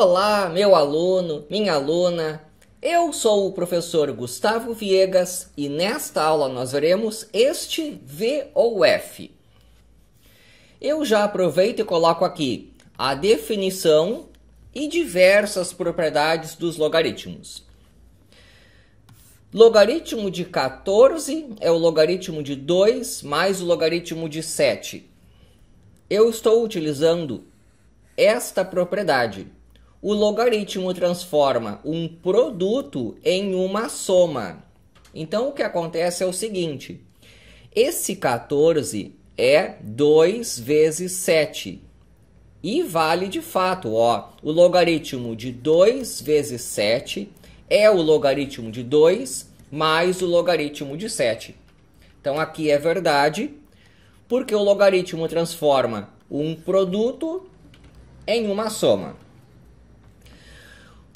Olá, meu aluno, minha aluna. Eu sou o professor Gustavo Viegas e nesta aula nós veremos este V ou F. Eu já aproveito e coloco aqui a definição e diversas propriedades dos logaritmos. Logaritmo de 14 é o logaritmo de 2 mais o logaritmo de 7. Eu estou utilizando esta propriedade o logaritmo transforma um produto em uma soma. Então o que acontece é o seguinte: esse 14 é 2 vezes 7. E vale de fato, ó, o logaritmo de 2 vezes 7 é o logaritmo de 2 mais o logaritmo de 7. Então aqui é verdade, porque o logaritmo transforma um produto em uma soma.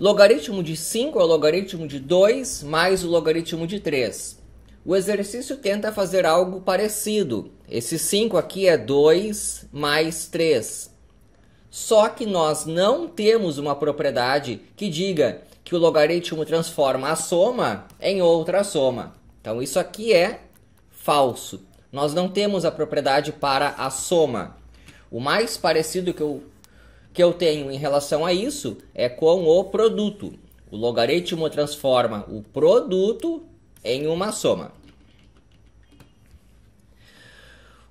Logaritmo de 5 é o logaritmo de 2 mais o logaritmo de 3. O exercício tenta fazer algo parecido. Esse 5 aqui é 2 mais 3. Só que nós não temos uma propriedade que diga que o logaritmo transforma a soma em outra soma. Então isso aqui é falso. Nós não temos a propriedade para a soma. O mais parecido que eu que eu tenho em relação a isso é com o produto. O logaritmo transforma o produto em uma soma.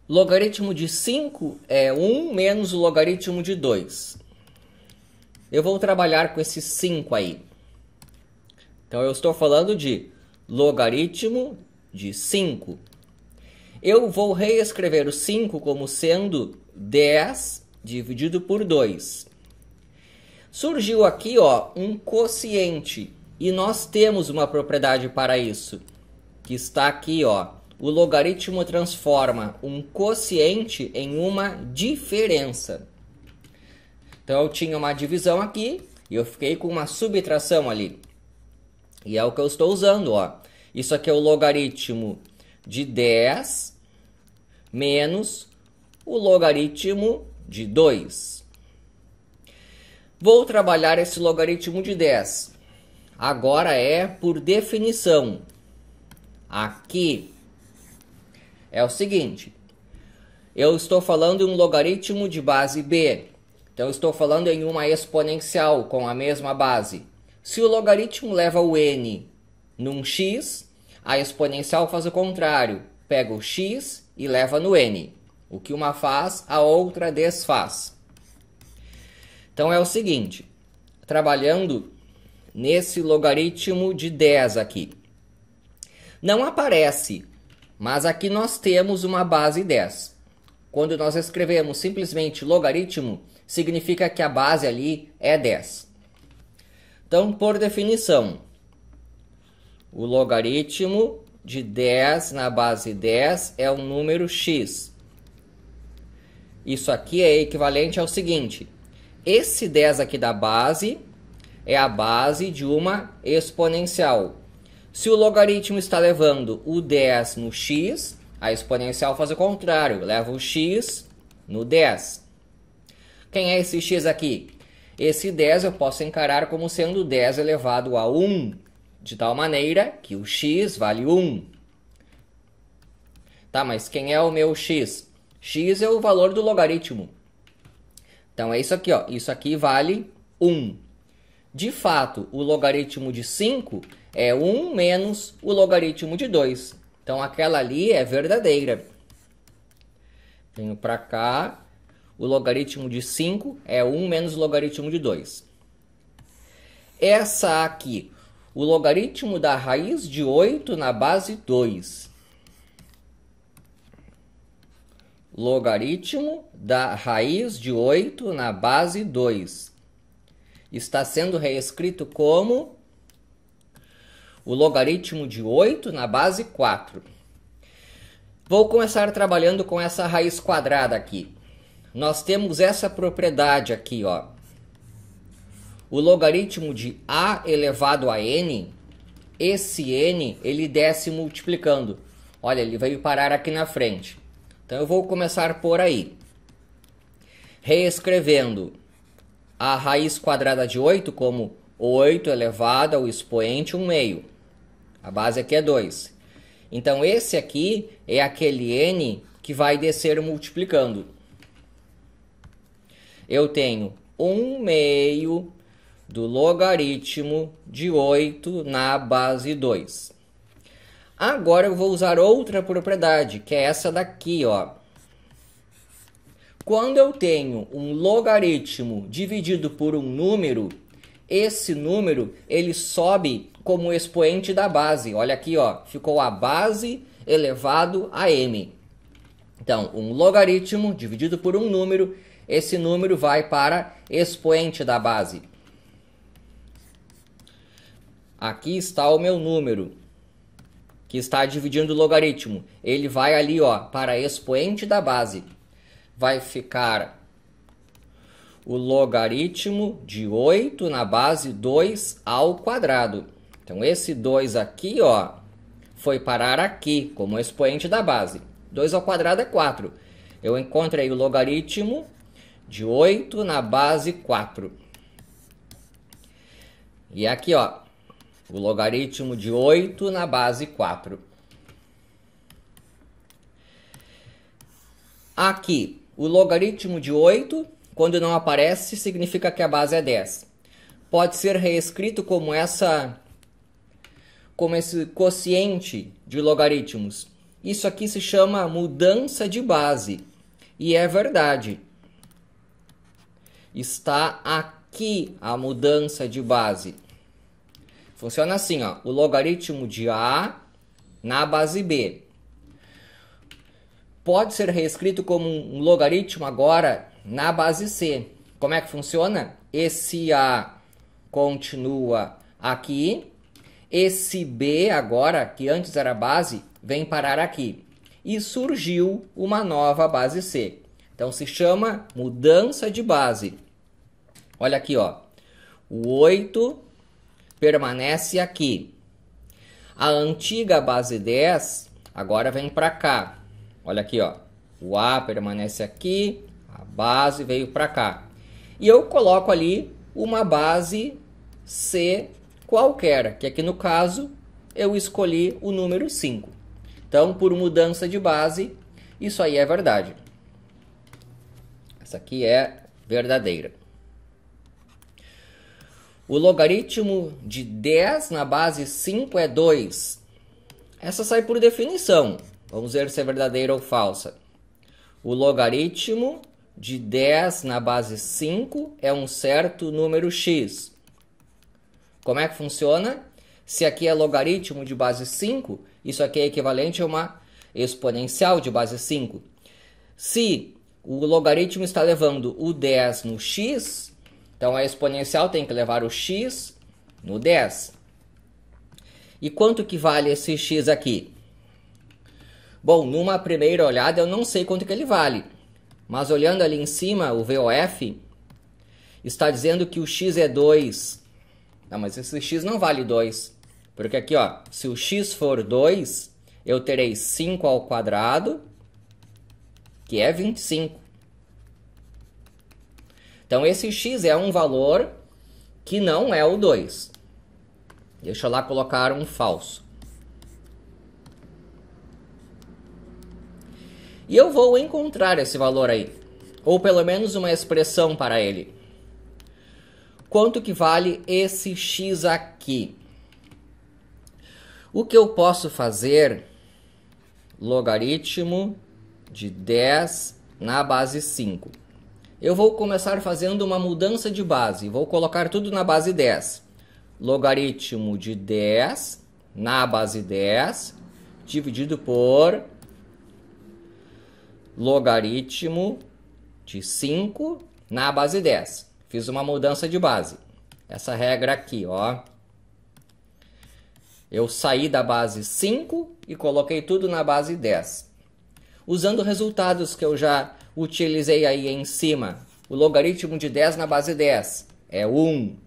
O logaritmo de 5 é 1 menos o logaritmo de 2. Eu vou trabalhar com esse 5 aí. Então, eu estou falando de logaritmo de 5. Eu vou reescrever o 5 como sendo 10 dividido por 2. Surgiu aqui ó, um quociente e nós temos uma propriedade para isso, que está aqui. ó. O logaritmo transforma um quociente em uma diferença. Então eu tinha uma divisão aqui e eu fiquei com uma subtração ali. E é o que eu estou usando, ó. Isso aqui é o logaritmo de 10 menos o logaritmo de 2. Vou trabalhar esse logaritmo de 10. Agora é por definição. Aqui é o seguinte. Eu estou falando em um logaritmo de base b. Então estou falando em uma exponencial com a mesma base. Se o logaritmo leva o n num x, a exponencial faz o contrário, pega o x e leva no n. O que uma faz, a outra desfaz. Então é o seguinte, trabalhando nesse logaritmo de 10 aqui. Não aparece, mas aqui nós temos uma base 10. Quando nós escrevemos simplesmente logaritmo, significa que a base ali é 10. Então, por definição, o logaritmo de 10 na base 10 é o número x. Isso aqui é equivalente ao seguinte: esse 10 aqui da base é a base de uma exponencial. Se o logaritmo está levando o 10 no x, a exponencial faz o contrário, leva o x no 10. Quem é esse x aqui? Esse 10 eu posso encarar como sendo 10 elevado a 1, de tal maneira que o x vale 1. Tá, mas quem é o meu x? x é o valor do logaritmo. Então é isso aqui, ó. Isso aqui vale 1. De fato, o logaritmo de 5 é 1 menos o logaritmo de 2. Então aquela ali é verdadeira. Venho para cá. O logaritmo de 5 é 1 menos o logaritmo de 2. Essa aqui, o logaritmo da raiz de 8 na base 2 logaritmo da raiz de 8 na base 2. Está sendo reescrito como o logaritmo de 8 na base 4. Vou começar trabalhando com essa raiz quadrada aqui. Nós temos essa propriedade aqui, ó. O logaritmo de a elevado a n, esse n ele desce multiplicando. Olha, ele veio parar aqui na frente. Então eu vou começar por aí. Reescrevendo a raiz quadrada de 8 como 8 elevado ao expoente 1 meio. A base aqui é 2. Então esse aqui é aquele n que vai descer multiplicando. Eu tenho 1 meio do logaritmo de 8 na base 2. Agora eu vou usar outra propriedade, que é essa daqui, ó. Quando eu tenho um logaritmo dividido por um número, esse número ele sobe como expoente da base. Olha aqui, ó, ficou a base elevado a m. Então, um logaritmo dividido por um número, esse número vai para expoente da base. Aqui está o meu número que está dividindo o logaritmo. Ele vai ali ó, para expoente da base. Vai ficar o logaritmo de 8 na base 2 ao quadrado. Então esse 2 aqui ó, foi parar aqui como expoente da base. 2 ao quadrado é 4. Eu encontrei o logaritmo de 8 na base 4. E aqui, ó, o logaritmo de 8 na base 4. Aqui, o logaritmo de 8, quando não aparece, significa que a base é 10. Pode ser reescrito como essa como esse quociente de logaritmos. Isso aqui se chama mudança de base. E é verdade. Está aqui a mudança de base. Funciona assim, ó, o logaritmo de A na base B. Pode ser reescrito como um logaritmo agora na base C. Como é que funciona? Esse A continua aqui, esse B agora, que antes era base, vem parar aqui. E surgiu uma nova base C. Então se chama mudança de base. Olha aqui, ó. O 8 permanece aqui. A antiga base 10 agora vem para cá. Olha aqui, ó. O A permanece aqui, a base veio para cá. E eu coloco ali uma base C qualquer, que aqui no caso eu escolhi o número 5. Então, por mudança de base, isso aí é verdade. Essa aqui é verdadeira. O logaritmo de 10 na base 5 é 2. Essa sai por definição. Vamos ver se é verdadeira ou falsa. O logaritmo de 10 na base 5 é um certo número x. Como é que funciona? Se aqui é logaritmo de base 5, isso aqui é equivalente a uma exponencial de base 5. Se o logaritmo está levando o 10 no x, então a exponencial tem que levar o x no 10. E quanto que vale esse x aqui? Bom, numa primeira olhada eu não sei quanto que ele vale. Mas olhando ali em cima, o VOF está dizendo que o x é 2. Não, mas esse x não vale 2. Porque aqui, ó, se o x for 2, eu terei 5 ao quadrado, que é 25. Então esse x é um valor que não é o 2. Deixa eu lá colocar um falso. E eu vou encontrar esse valor aí, ou pelo menos uma expressão para ele. Quanto que vale esse x aqui? O que eu posso fazer? Logaritmo de 10 na base 5. Eu vou começar fazendo uma mudança de base. Vou colocar tudo na base 10. Logaritmo de 10 na base 10 dividido por logaritmo de 5 na base 10. Fiz uma mudança de base. Essa regra aqui, ó. Eu saí da base 5 e coloquei tudo na base 10. Usando resultados que eu já utilizei aí em cima o logaritmo de 10 na base 10 é 1.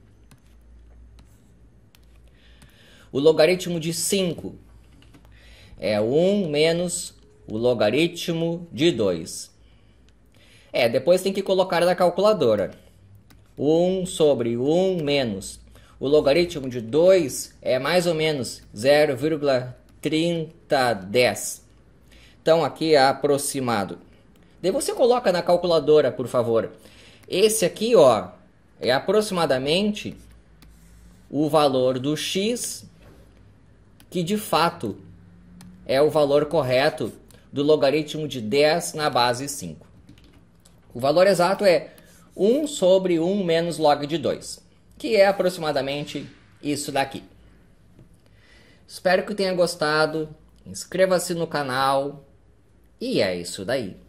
O logaritmo de 5 é 1 menos o logaritmo de 2. É, depois tem que colocar na calculadora. 1 sobre 1 menos o logaritmo de 2 é mais ou menos 0,3010. Então aqui é aproximado Daí você coloca na calculadora, por favor. Esse aqui, ó, é aproximadamente o valor do x que de fato é o valor correto do logaritmo de 10 na base 5. O valor exato é 1 sobre 1 menos log de 2, que é aproximadamente isso daqui. Espero que tenha gostado. Inscreva-se no canal. E é isso daí.